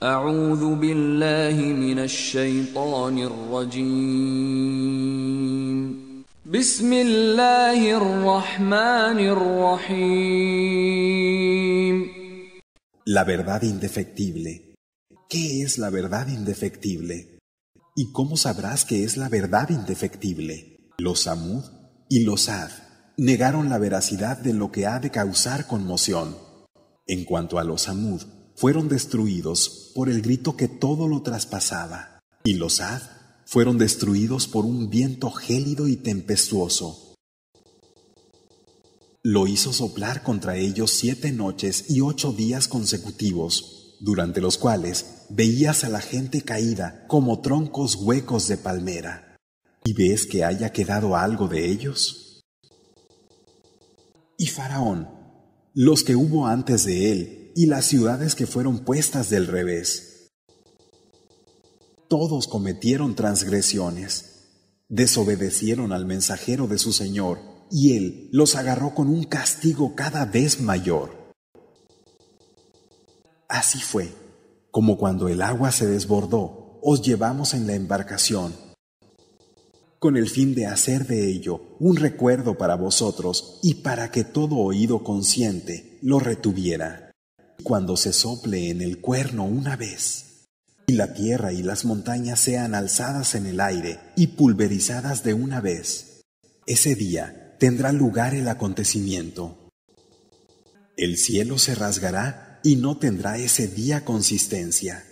La verdad indefectible. ¿Qué es la verdad indefectible? ¿Y cómo sabrás que es la verdad indefectible? Los amud y los Ad negaron la veracidad de lo que ha de causar conmoción. En cuanto a los Samud, fueron destruidos por el grito que todo lo traspasaba, y los Ad fueron destruidos por un viento gélido y tempestuoso. Lo hizo soplar contra ellos siete noches y ocho días consecutivos, durante los cuales veías a la gente caída como troncos huecos de palmera. ¿Y ves que haya quedado algo de ellos? Y Faraón, los que hubo antes de él, y las ciudades que fueron puestas del revés. Todos cometieron transgresiones, desobedecieron al mensajero de su Señor, y Él los agarró con un castigo cada vez mayor. Así fue, como cuando el agua se desbordó, os llevamos en la embarcación, con el fin de hacer de ello un recuerdo para vosotros y para que todo oído consciente lo retuviera cuando se sople en el cuerno una vez, y la tierra y las montañas sean alzadas en el aire y pulverizadas de una vez, ese día tendrá lugar el acontecimiento. El cielo se rasgará y no tendrá ese día consistencia.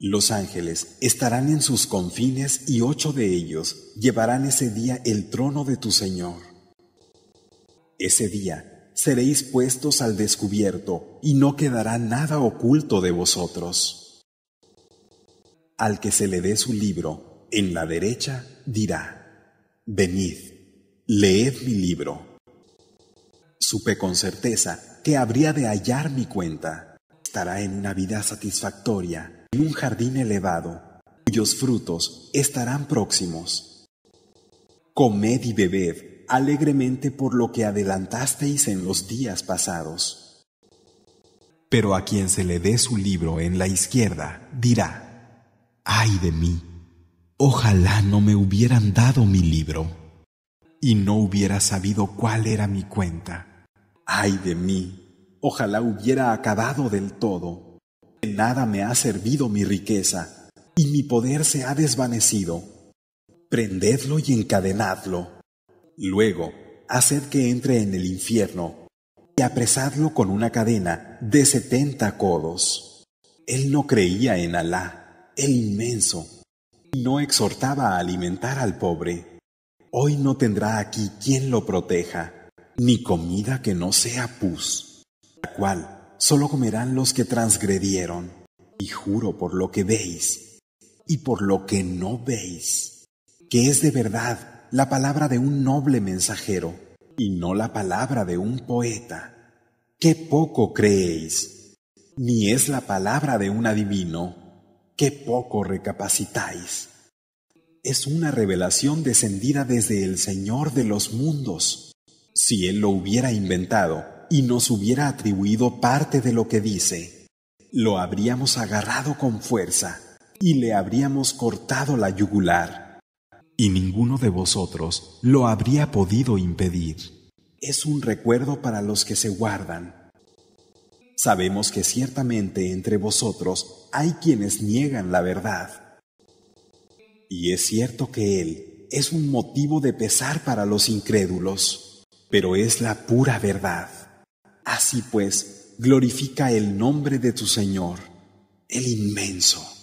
Los ángeles estarán en sus confines y ocho de ellos llevarán ese día el trono de tu Señor. Ese día seréis puestos al descubierto y no quedará nada oculto de vosotros. Al que se le dé su libro, en la derecha dirá, venid, leed mi libro. Supe con certeza que habría de hallar mi cuenta. Estará en una vida satisfactoria, en un jardín elevado, cuyos frutos estarán próximos. Comed y bebed alegremente por lo que adelantasteis en los días pasados. Pero a quien se le dé su libro en la izquierda dirá, ay de mí, ojalá no me hubieran dado mi libro y no hubiera sabido cuál era mi cuenta. Ay de mí, ojalá hubiera acabado del todo. De nada me ha servido mi riqueza y mi poder se ha desvanecido. Prendedlo y encadenadlo Luego, haced que entre en el infierno y apresadlo con una cadena de setenta codos. Él no creía en Alá, el inmenso, y no exhortaba a alimentar al pobre. Hoy no tendrá aquí quien lo proteja, ni comida que no sea pus, la cual solo comerán los que transgredieron. Y juro por lo que veis y por lo que no veis, que es de verdad la palabra de un noble mensajero y no la palabra de un poeta. ¡Qué poco creéis! Ni es la palabra de un adivino. ¡Qué poco recapacitáis! Es una revelación descendida desde el Señor de los mundos. Si Él lo hubiera inventado y nos hubiera atribuido parte de lo que dice, lo habríamos agarrado con fuerza y le habríamos cortado la yugular y ninguno de vosotros lo habría podido impedir. Es un recuerdo para los que se guardan. Sabemos que ciertamente entre vosotros hay quienes niegan la verdad. Y es cierto que Él es un motivo de pesar para los incrédulos, pero es la pura verdad. Así pues, glorifica el nombre de tu Señor, el inmenso.